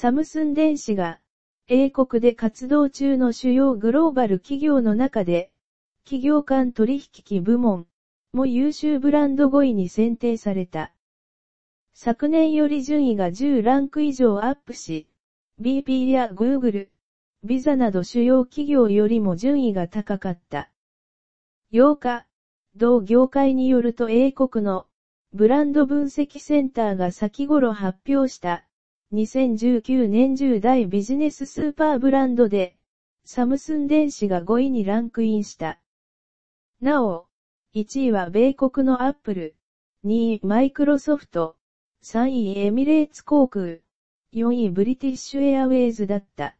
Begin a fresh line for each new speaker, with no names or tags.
サムスン電子が、英国で活動中の主要グローバル企業の中で、企業間取引機部門も優秀ブランド5位に選定された。昨年より順位が10ランク以上アップし、BP や Google、Visa など主要企業よりも順位が高かった。8日、同業界によると英国のブランド分析センターが先頃発表した2019年10代ビジネススーパーブランドで、サムスン電子が5位にランクインした。なお、1位は米国のアップル、2位マイクロソフト、3位エミレーツ航空、4位ブリティッシュエアウェイズだった。